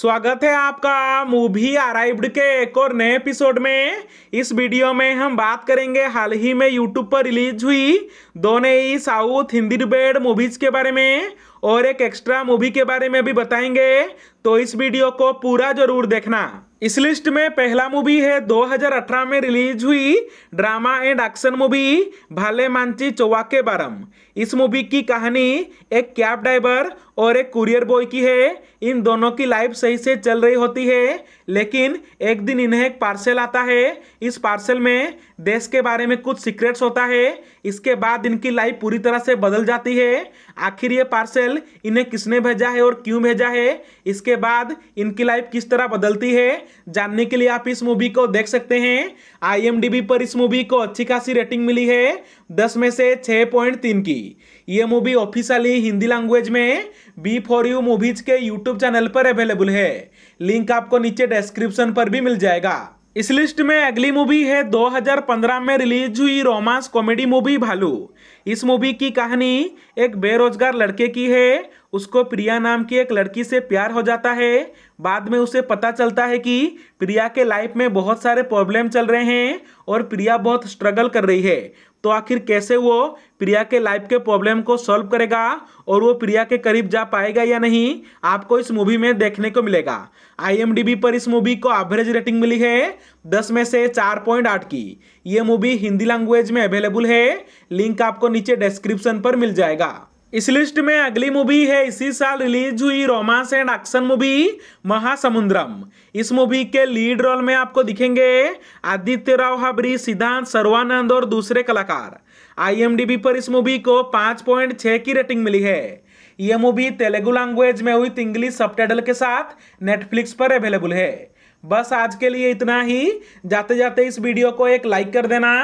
स्वागत है आपका मूवी अराइव्ड के एक और नए एपिसोड में इस वीडियो में हम बात करेंगे हाल ही में यूट्यूब पर रिलीज हुई दो नई साउथ हिंदी बेड मूवीज के बारे में और एक एक्स्ट्रा मूवी के बारे में भी बताएंगे तो इस वीडियो को पूरा जरूर देखना इस लिस्ट में पहला मूवी है 2018 में रिलीज हुई ड्रामा एंड एक्शन मूवी भाले मांची चौवा के बारम इस मूवी की कहानी एक कैब ड्राइवर और एक कुरियर बॉय की है इन दोनों की लाइफ सही से चल रही होती है लेकिन एक दिन इन्हें एक पार्सल आता है इस पार्सल में देश के बारे में कुछ सीक्रेट्स होता है इसके बाद इनकी लाइफ पूरी तरह से बदल जाती है आखिर ये पार्सल इन्हें किसने भेजा है और क्यों भेजा है इसके बाद इनकी लाइफ किस तरह बदलती है जानने के लिए आप इस मूवी को देख सकते हैं आई पर इस मूवी को अच्छी खासी रेटिंग मिली है दस में से छः पॉइंट तीन की ये मूवी ऑफिशियली हिंदी लैंग्वेज में बी फॉर यू मूवीज के यूट्यूब चैनल पर अवेलेबल है लिंक आपको नीचे डिस्क्रिप्शन पर भी मिल जाएगा इस लिस्ट में अगली मूवी है 2015 में रिलीज हुई रोमांस कॉमेडी मूवी भालू इस मूवी की कहानी एक बेरोजगार लड़के की है उसको प्रिया नाम की एक लड़की से प्यार हो जाता है बाद में उसे पता चलता है कि प्रिया के लाइफ में बहुत सारे प्रॉब्लम चल रहे हैं और प्रिया बहुत स्ट्रगल कर रही है तो आखिर कैसे वो प्रिया के लाइफ के प्रॉब्लम को सॉल्व करेगा और वो प्रिया के करीब जा पाएगा या नहीं आपको इस मूवी में देखने को मिलेगा आईएमडीबी पर इस मूवी को एवरेज रेटिंग मिली है दस में से चार पॉइंट आठ की ये मूवी हिंदी लैंग्वेज में अवेलेबल है लिंक आपको नीचे डिस्क्रिप्शन पर मिल जाएगा इस लिस्ट में अगली मूवी है इसी साल रिलीज हुई romance and action movie Mahasamudram इस मूवी के लीड रोल में आपको दिखेंगे आदित्य राव हाबरी सिद्धांत सर्वानंद और दूसरे कलाकार आईएमडीबी पर इस मूवी को 5.6 की रेटिंग मिली है यह मूवी तेलुगु लैंग्वेज में हुई इंग्लिश सब के साथ नेटफ्लिक्स पर अवेलेबल है बस आज के लिए इतना ही जाते जाते इस वीडियो को एक लाइक कर देना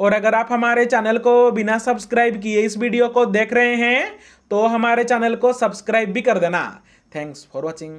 और अगर आप हमारे चैनल को बिना सब्सक्राइब किए इस वीडियो को देख रहे हैं तो हमारे चैनल को सब्सक्राइब भी कर देना थैंक्स फॉर वॉचिंग